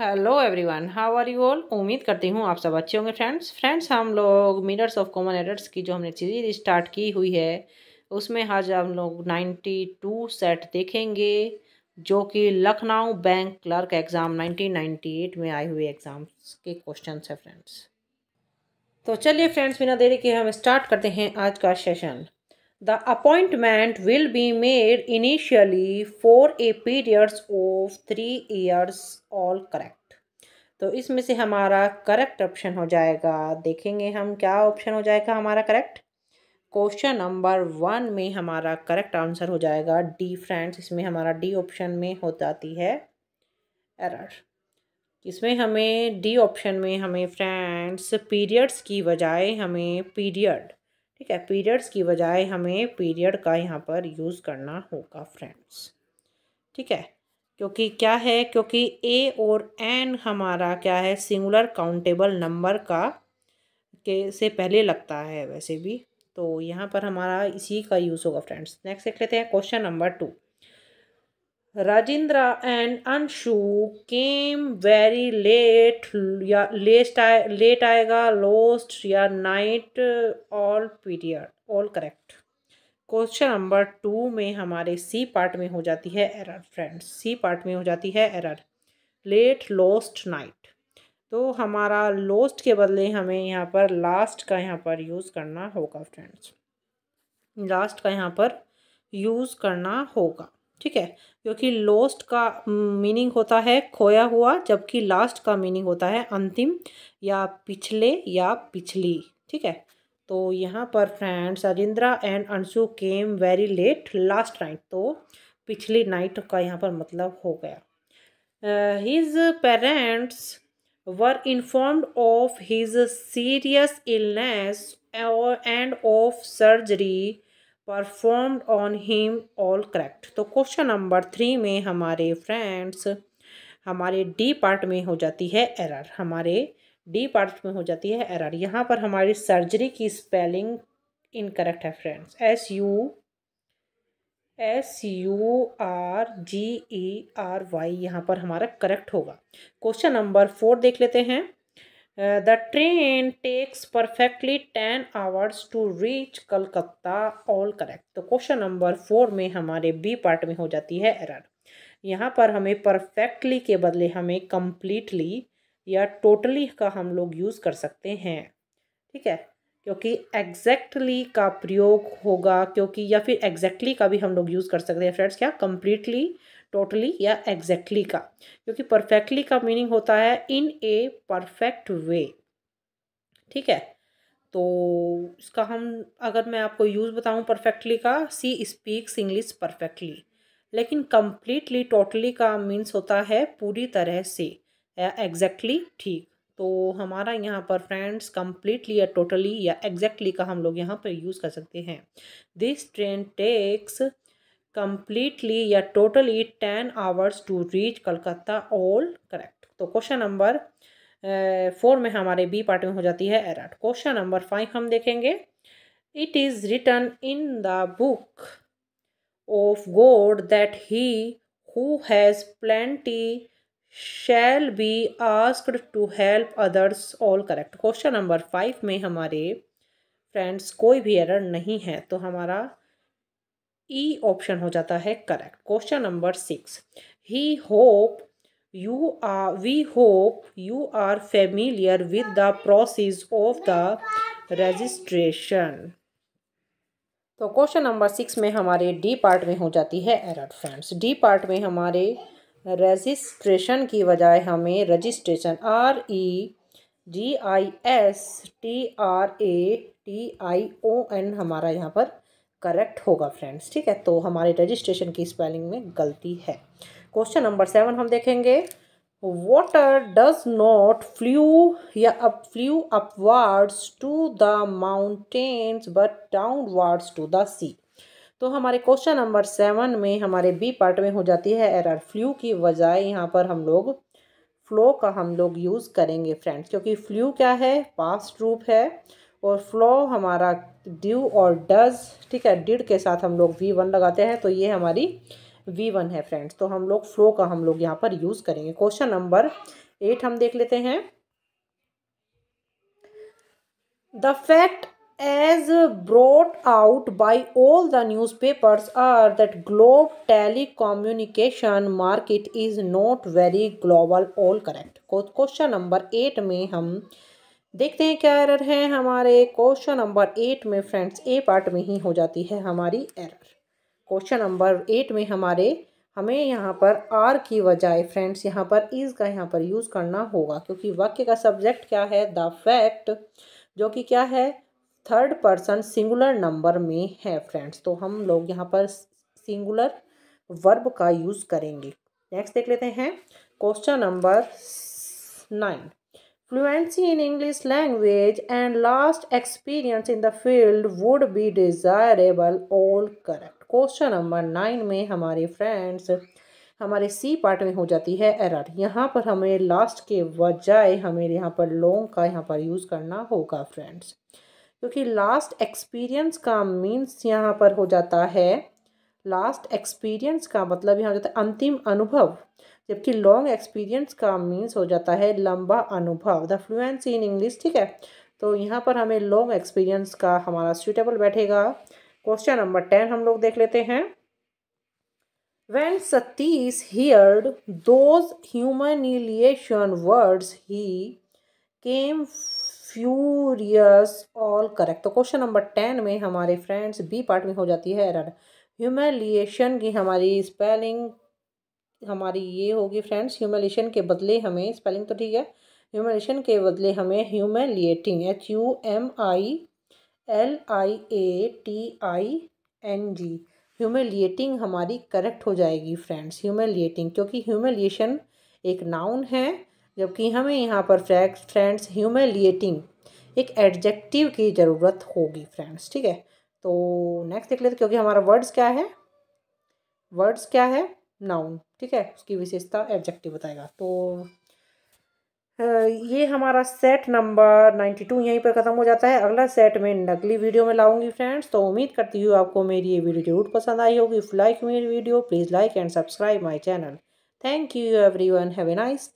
Hello everyone how are you all उम्मीद करती हूँ आप सब अच्छे होंगे फ्रेंड्स फ्रेंड्स हम लोग मिरर्स ऑफ कॉमन एरर्स की जो हमने सीरीज स्टार्ट की हुई है उसमें आज हम लोग नाइन्टी टू सेट देखेंगे जो कि Lucknow bank clerk exam nineteen ninety eight में आए हुए एग्ज़ाम्स के क्वेश्चन है फ्रेंड्स तो चलिए फ्रेंड्स बिना देरी के हम स्टार्ट करते हैं आज का session The appointment will be made initially for a periods of three years all correct. तो इसमें से हमारा करेक्ट ऑप्शन हो जाएगा देखेंगे हम क्या ऑप्शन हो जाएगा हमारा करेक्ट क्वेश्चन नंबर वन में हमारा करेक्ट आंसर हो जाएगा डी फ्रेंड्स इसमें हमारा डी ऑप्शन में हो जाती है एरर इसमें हमें डी ऑप्शन में हमें फ्रेंड्स पीरियड्स की बजाय हमें पीरियड ठीक है पीरियड्स की बजाय हमें पीरियड का यहाँ पर यूज़ करना होगा फ्रेंड्स ठीक है क्योंकि क्या है क्योंकि ए और एन हमारा क्या है सिंगुलर काउंटेबल नंबर का के से पहले लगता है वैसे भी तो यहाँ पर हमारा इसी का यूज़ होगा फ्रेंड्स नेक्स्ट देख लेते हैं question number two Rajendra and Anshu came very late या late late आएगा lost या night all period all correct question number two में हमारे सी पार्ट में हो जाती है एरर फ्रेंड्स सी पार्ट में हो जाती है एरर लेट लॉस्ट नाइट तो हमारा लॉस्ट के बदले हमें यहाँ पर लास्ट का यहाँ पर यूज़ करना होगा फ्रेंड्स लास्ट का यहाँ पर यूज़ करना होगा ठीक है क्योंकि लोस्ट का मीनिंग होता है खोया हुआ जबकि लास्ट का मीनिंग होता है अंतिम या पिछले या पिछली ठीक है तो यहाँ पर friends Rajendra and Anshu came very late last night तो पिछली नाइट का यहाँ पर मतलब हो गया his parents were informed of his serious illness and of surgery performed on him all correct तो क्वेश्चन नंबर थ्री में हमारे फ्रेंड्स हमारे डी पार्ट में हो जाती है एरर हमारे डी पार्ट में हो जाती है एरर यहाँ पर हमारी सर्जरी की स्पेलिंग इनकरेक्ट है friends S U S U R G E R Y यहाँ पर हमारा करेक्ट होगा क्वेश्चन नंबर फोर देख लेते हैं the train takes perfectly ten hours to reach Calcutta all correct तो क्वेश्चन नंबर फोर में हमारे बी पार्ट में हो जाती है एरर यहाँ पर हमें परफेक्टली के बदले हमें कम्प्लीटली या टोटली का हम लोग यूज़ कर सकते हैं ठीक है क्योंकि एग्जैक्टली का प्रयोग होगा क्योंकि या फिर एग्जैक्टली का भी हम लोग यूज़ कर सकते हैं फ्रेंड्स क्या कम्प्लीटली टोटली या एग्जैक्टली का क्योंकि परफेक्टली का मीनिंग होता है इन ए परफेक्ट वे ठीक है तो इसका हम अगर मैं आपको यूज़ बताऊँ परफेक्टली का सी स्पीक्स इंग्लिश परफेक्टली लेकिन कम्प्लीटली टोटली का मीन्स होता है पूरी तरह से एग्जैक्टली ठीक तो हमारा यहाँ पर फ्रेंड्स कम्प्लीटली या टोटली या एग्जैक्टली का हम लोग यहाँ पर यूज़ कर सकते हैं दिस ट्रेन टेक्स कंप्लीटली या totally ten hours to reach Calcutta all correct तो क्वेश्चन नंबर फोर में हमारे बी पार्ट में हो जाती है एरर क्वेश्चन नंबर फाइव हम देखेंगे it is written in the book of god that he who has plenty shall be asked to help others all correct question number five में हमारे फ्रेंड्स कोई भी एरर नहीं है तो हमारा ई e ऑप्शन हो जाता है correct question number six he hope you are we hope you are familiar with the process of the registration तो क्वेश्चन नंबर सिक्स में हमारे डी पार्ट में हो जाती है एरर फ्रेंड्स डी पार्ट में हमारे रजिस्ट्रेशन की बजाय हमें registration R E G I S T R A T I O N हमारा यहाँ पर करेक्ट होगा फ्रेंड्स ठीक है तो हमारे रजिस्ट्रेशन की स्पेलिंग में गलती है क्वेश्चन नंबर सेवन हम देखेंगे वाटर डज नॉट फ्लू या up flow upwards to the mountains but words to the sea तो हमारे क्वेश्चन नंबर सेवन में हमारे बी पार्ट में हो जाती है एरर फ्लू की बजाय यहाँ पर हम लोग फ्लो का हम लोग यूज़ करेंगे फ्रेंड्स क्योंकि फ्लू क्या है पास्ट रूप है और फ्लो हमारा ड्यू और डज ठीक है डिड के साथ हम लोग वी वन लगाते हैं तो ये हमारी वी वन है फ्रेंड्स तो हम लोग फ्लो का हम लोग यहाँ पर यूज़ करेंगे क्वेश्चन नंबर एट हम देख लेते हैं the fact as out by all the newspapers are that globe telecommunication market is not very global all correct question number eight में हम देखते हैं क्या एरर है हमारे क्वेश्चन नंबर एट में फ्रेंड्स ए पार्ट में ही हो जाती है हमारी एरर क्वेश्चन नंबर एट में हमारे हमें यहाँ पर आर की बजाय फ्रेंड्स यहाँ पर इज़ का यहाँ पर यूज़ करना होगा क्योंकि वाक्य का सब्जेक्ट क्या है द फैक्ट जो कि क्या है थर्ड पर्सन सिंगुलर नंबर में है फ्रेंड्स तो हम लोग यहाँ पर सिंगुलर वर्ब का यूज़ करेंगे नेक्स्ट देख लेते हैं question number nine fluency in English language and last experience in the field would be desirable all correct. Question number nine में हमारे फ्रेंड्स हमारे सी पार्ट में हो जाती है एरर यहाँ पर हमें लास्ट के बजाय हमें यहाँ पर लॉन्ग का यहाँ पर यूज़ करना होगा फ्रेंड्स क्योंकि लास्ट एक्सपीरियंस का मीन्स यहाँ पर हो जाता है लास्ट एक्सपीरियंस का मतलब यहाँ हो जाता है अंतिम अनुभव जबकि लॉन्ग एक्सपीरियंस का मीन्स हो जाता है लंबा अनुभव द फ्लुएंसी इन इंग्लिश ठीक है तो यहाँ पर हमें लॉन्ग एक्सपीरियंस का हमारा सूटेबल बैठेगा क्वेश्चन नंबर टेन हम लोग देख लेते हैं when satish heard those humiliation words he came furious all correct तो क्वेश्चन नंबर टेन में हमारे फ्रेंड्स बी पार्ट में हो जाती है एरर ह्यूमिलिएशन की हमारी स्पेलिंग हमारी ये होगी फ्रेंड्स ह्यूमलेशन के बदले हमें स्पेलिंग तो ठीक है ह्यूमलेशन के बदले हमें humiliating H U M I L I A T I N G humiliating हमारी करेक्ट हो जाएगी फ्रेंड्स ह्यूमिलिएटिंग क्योंकि ह्यूमिलिएशन एक नाउन है जबकि हमें यहाँ पर फ्रेंड्स ह्यूमिलिएटिंग एक एडजेक्टिव की ज़रूरत होगी फ्रेंड्स ठीक है तो नेक्स्ट देख लेते क्योंकि हमारा वर्ड्स क्या है वर्ड्स क्या है नाउन ठीक है उसकी विशेषता एब्जेक्टिव बताएगा तो ये हमारा सेट नंबर नाइन्टी टू यहीं पर ख़त्म हो जाता है अगला सेट में नकली वीडियो में लाऊंगी फ्रेंड्स तो उम्मीद करती हूँ आपको मेरी ये वीडियो जरूर पसंद आई होगी इफ़ लाइक मेरी video please like and subscribe my channel thank you everyone have a nice